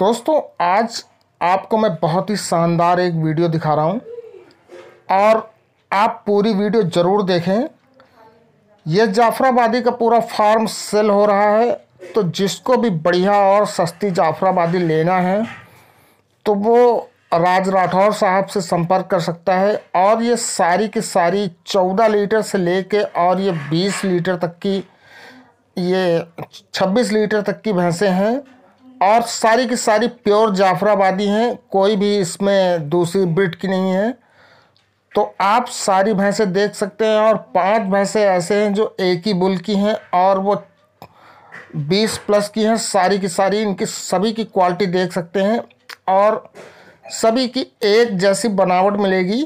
दोस्तों आज आपको मैं बहुत ही शानदार एक वीडियो दिखा रहा हूँ और आप पूरी वीडियो ज़रूर देखें यह जाफराबादी का पूरा फार्म सेल हो रहा है तो जिसको भी बढ़िया और सस्ती जाफराबादी लेना है तो वो राज राठौर साहब से संपर्क कर सकता है और ये सारी की सारी चौदह लीटर से कर और ये बीस लीटर तक की ये छब्बीस लीटर तक की भैंसें हैं और सारी की सारी प्योर जाफराबादी हैं कोई भी इसमें दूसरी ब्रिड की नहीं है तो आप सारी भैंसें देख सकते हैं और पांच भैंसें ऐसे हैं जो एक ही बुल की हैं और वो बीस प्लस की हैं सारी की सारी इनकी सभी की क्वालिटी देख सकते हैं और सभी की एक जैसी बनावट मिलेगी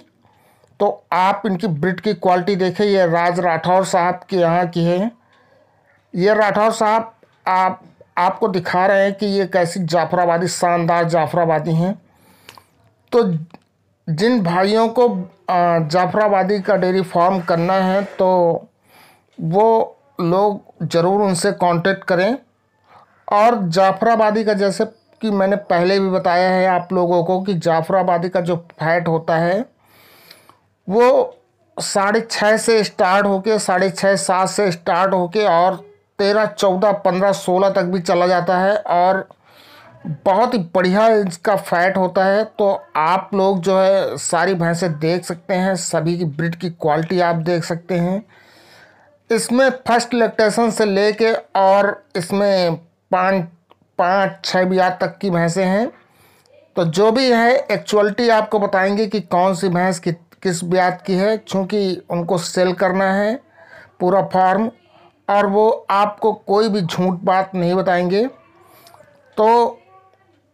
तो आप इनकी ब्रिड की क्वालिटी देखें ये राज राठौर साहब के यहाँ की है ये राठौर साहब आप आपको दिखा रहे हैं कि ये कैसी जाफराबादी शानदार जाफराबादी हैं तो जिन भाइयों को जाफराबादी का डेयरी फार्म करना है तो वो लोग ज़रूर उनसे कांटेक्ट करें और जाफराबादी का जैसे कि मैंने पहले भी बताया है आप लोगों को कि जाफराबादी का जो फैट होता है वो साढ़े छः से स्टार्ट होके साढ़े छः सात से स्टार्ट होके और तेरह चौदह पंद्रह सोलह तक भी चला जाता है और बहुत ही बढ़िया इसका फैट होता है तो आप लोग जो है सारी भैंसें देख सकते हैं सभी की ब्रिड की क्वालिटी आप देख सकते हैं इसमें फर्स्ट लेक्टेशन से लेके और इसमें पाँच पाँच छः बियार तक की भैंसें हैं तो जो भी है एक्चुअलिटी आपको बताएंगे कि कौन सी भैंस कि, किस ब्याज की है क्योंकि उनको सेल करना है पूरा फार्म और वो आपको कोई भी झूठ बात नहीं बताएंगे तो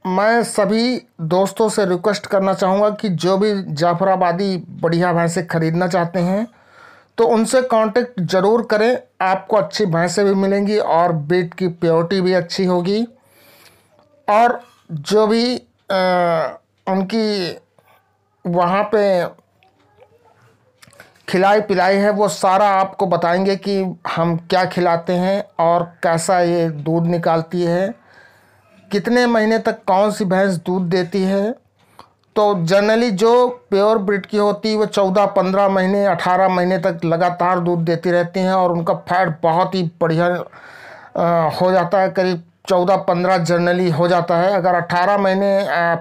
मैं सभी दोस्तों से रिक्वेस्ट करना चाहूँगा कि जो भी जाफराबादी बढ़िया भैंसें ख़रीदना चाहते हैं तो उनसे कांटेक्ट ज़रूर करें आपको अच्छी भैंसें भी मिलेंगी और बीट की प्योरिटी भी अच्छी होगी और जो भी आ, उनकी वहाँ पे खिलाई पिलाई है वो सारा आपको बताएंगे कि हम क्या खिलाते हैं और कैसा ये दूध निकालती है कितने महीने तक कौन सी भैंस दूध देती है तो जनरली जो प्योर ब्रिड की होती है वो चौदह पंद्रह महीने अठारह महीने तक लगातार दूध देती रहती हैं और उनका फैट बहुत ही बढ़िया हो जाता है करीब चौदह पंद्रह जनरली हो जाता है अगर अट्ठारह महीने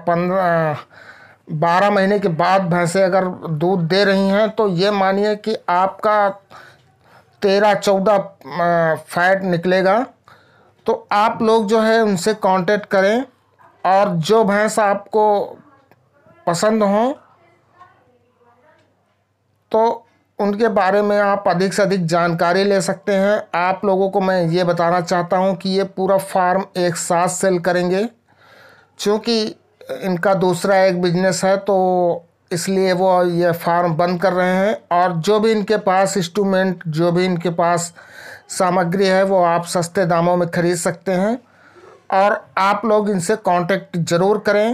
पंद्रह बारह महीने के बाद भैंसें अगर दूध दे रही हैं तो ये मानिए कि आपका तेरह चौदह फैट निकलेगा तो आप लोग जो है उनसे कांटेक्ट करें और जो भैंस आपको पसंद हों तो उनके बारे में आप अधिक से अधिक जानकारी ले सकते हैं आप लोगों को मैं ये बताना चाहता हूँ कि ये पूरा फार्म एक साथ सेल करेंगे क्योंकि इनका दूसरा एक बिजनेस है तो इसलिए वो ये फार्म बंद कर रहे हैं और जो भी इनके पास इंस्ट्रूमेंट जो भी इनके पास सामग्री है वो आप सस्ते दामों में ख़रीद सकते हैं और आप लोग इनसे कांटेक्ट ज़रूर करें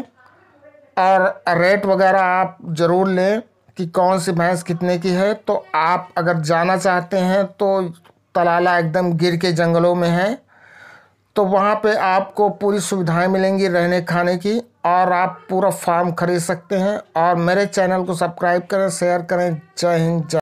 और रेट वगैरह आप ज़रूर लें कि कौन सी भैंस कितने की है तो आप अगर जाना चाहते हैं तो तलाला एकदम गिर के जंगलों में है तो वहाँ पे आपको पूरी सुविधाएं मिलेंगी रहने खाने की और आप पूरा फार्म खरीद सकते हैं और मेरे चैनल को सब्सक्राइब करें शेयर करें जय हिंद जय